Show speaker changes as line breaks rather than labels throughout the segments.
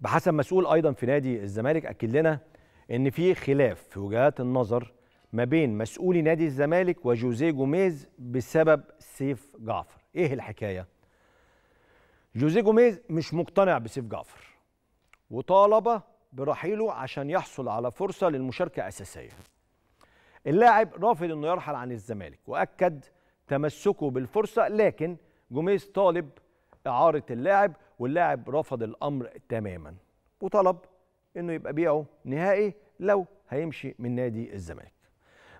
بحسب مسؤول ايضا في نادي الزمالك اكد لنا ان في خلاف في وجهات النظر ما بين مسؤولي نادي الزمالك وجوزيه جوميز بسبب سيف جعفر ايه الحكايه جوزيه جوميز مش مقتنع بسيف جعفر وطالب برحيله عشان يحصل على فرصه للمشاركه اساسيه اللاعب رافض انه يرحل عن الزمالك واكد تمسكه بالفرصه لكن جوميز طالب إعارة اللاعب واللاعب رفض الأمر تماما وطلب إنه يبقى بيعه نهائي لو هيمشي من نادي الزمالك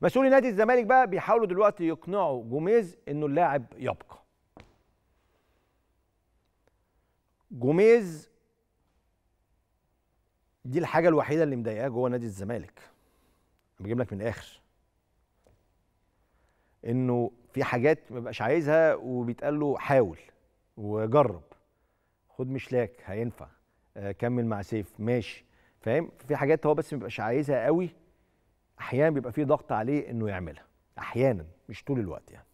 مسؤولي نادي الزمالك بقى بيحاولوا دلوقتي يقنعوا جوميز إنه اللاعب يبقى جوميز دي الحاجة الوحيدة اللي مضايقاه جوه نادي الزمالك بجيب لك من الآخر انه في حاجات ما بقاش عايزها وبيتقال له حاول وجرب خد مشلاك هينفع آه، كمل مع سيف ماشي فاهم في حاجات هو بس مبيبقاش عايزها قوي احيانا بيبقى في ضغط عليه انه يعملها احيانا مش طول الوقت يعني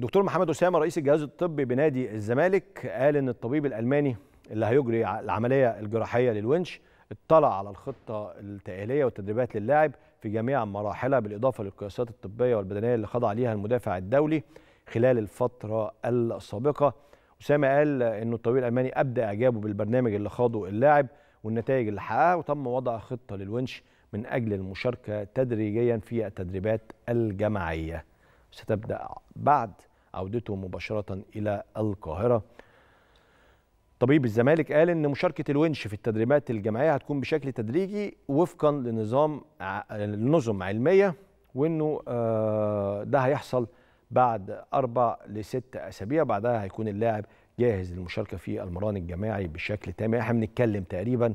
دكتور محمد اسامه رئيس الجهاز الطبي بنادي الزمالك قال ان الطبيب الالماني اللي هيجري العمليه الجراحيه للونش اطلع على الخطه التاهيليه والتدريبات للاعب في جميع مراحلها بالاضافه للقياسات الطبيه والبدنيه اللي خضع ليها المدافع الدولي خلال الفتره السابقه اسامه قال انه الطبيب الالماني ابدى اعجابه بالبرنامج اللي خاضه اللاعب والنتائج اللي حققها وتم وضع خطه للونش من اجل المشاركه تدريجيا في التدريبات الجماعيه ستبدا بعد عودته مباشره الى القاهره طبيب الزمالك قال ان مشاركه الونش في التدريبات الجماعيه هتكون بشكل تدريجي وفقا لنظام النظم علميه وانه آه، ده هيحصل بعد اربع لست اسابيع بعدها هيكون اللاعب جاهز للمشاركه في المران الجماعي بشكل تام احنا بنتكلم تقريبا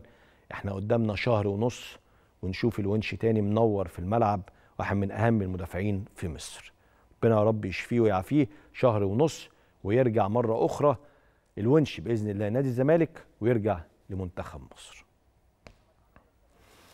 احنا قدامنا شهر ونص ونشوف الونش تاني منور في الملعب واحد من اهم المدافعين في مصر ربنا يا رب يشفيه ويعافيه شهر ونص ويرجع مره اخرى الونش باذن الله نادي الزمالك ويرجع لمنتخب مصر